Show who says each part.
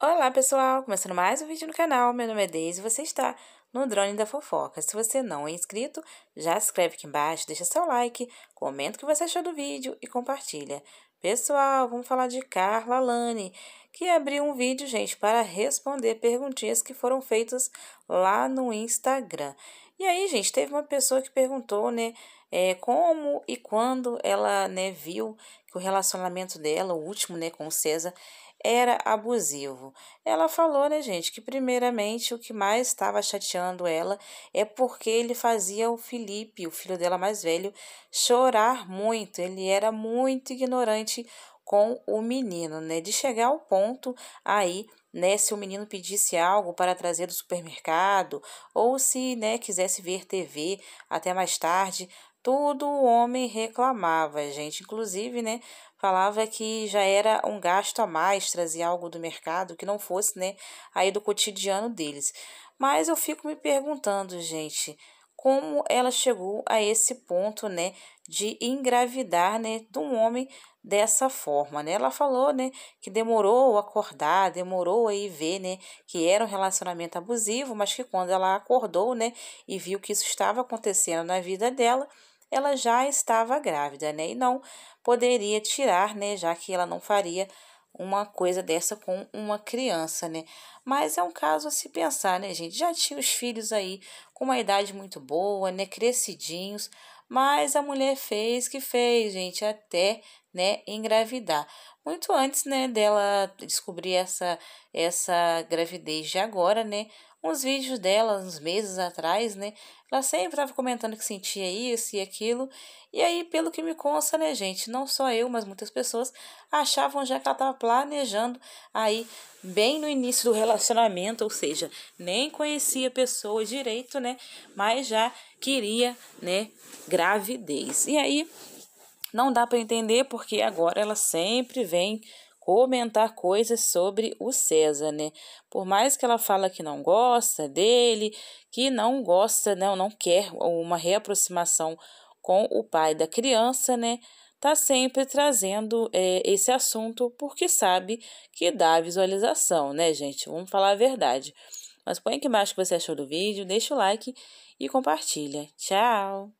Speaker 1: Olá pessoal, começando mais um vídeo no canal, meu nome é Deise e você está no Drone da Fofoca. Se você não é inscrito, já se inscreve aqui embaixo, deixa seu like, comenta o que você achou do vídeo e compartilha. Pessoal, vamos falar de Carla Lani, que abriu um vídeo, gente, para responder perguntinhas que foram feitas lá no Instagram. E aí, gente, teve uma pessoa que perguntou, né, é, como e quando ela, né, viu que o relacionamento dela, o último, né, com o César, era abusivo. Ela falou, né, gente, que primeiramente o que mais estava chateando ela é porque ele fazia o Felipe, o filho dela mais velho, chorar muito. Ele era muito ignorante com o menino, né? De chegar ao ponto aí né, se o menino pedisse algo para trazer do supermercado, ou se né, quisesse ver TV até mais tarde, tudo o homem reclamava, gente. Inclusive, né? Falava que já era um gasto a mais trazer algo do mercado que não fosse, né? Aí do cotidiano deles. Mas eu fico me perguntando, gente, como ela chegou a esse ponto, né? De engravidar, né? De um homem dessa forma, né? Ela falou, né, que demorou acordar, demorou aí ver, né, que era um relacionamento abusivo, mas que quando ela acordou, né, e viu que isso estava acontecendo na vida dela, ela já estava grávida, né? E não poderia tirar, né? Já que ela não faria uma coisa dessa com uma criança, né? Mas é um caso a se pensar, né, gente? Já tinha os filhos aí com uma idade muito boa, né? Crescidinhos, mas a mulher fez que fez, gente, até, né, engravidar. Muito antes, né, dela descobrir essa essa gravidez de agora, né? uns vídeos dela, uns meses atrás, né? Ela sempre estava comentando que sentia isso e aquilo. E aí, pelo que me consta, né, gente? Não só eu, mas muitas pessoas achavam já que ela estava planejando aí bem no início do relacionamento, ou seja, nem conhecia a pessoa direito, né? Mas já queria, né, gravidez. E aí, não dá para entender porque agora ela sempre vem comentar coisas sobre o César, né? Por mais que ela fala que não gosta dele, que não gosta, não, né, não quer uma reaproximação com o pai da criança, né? Tá sempre trazendo é, esse assunto porque sabe que dá visualização, né, gente? Vamos falar a verdade. Mas põe aqui embaixo o que você achou do vídeo, deixa o like e compartilha. Tchau!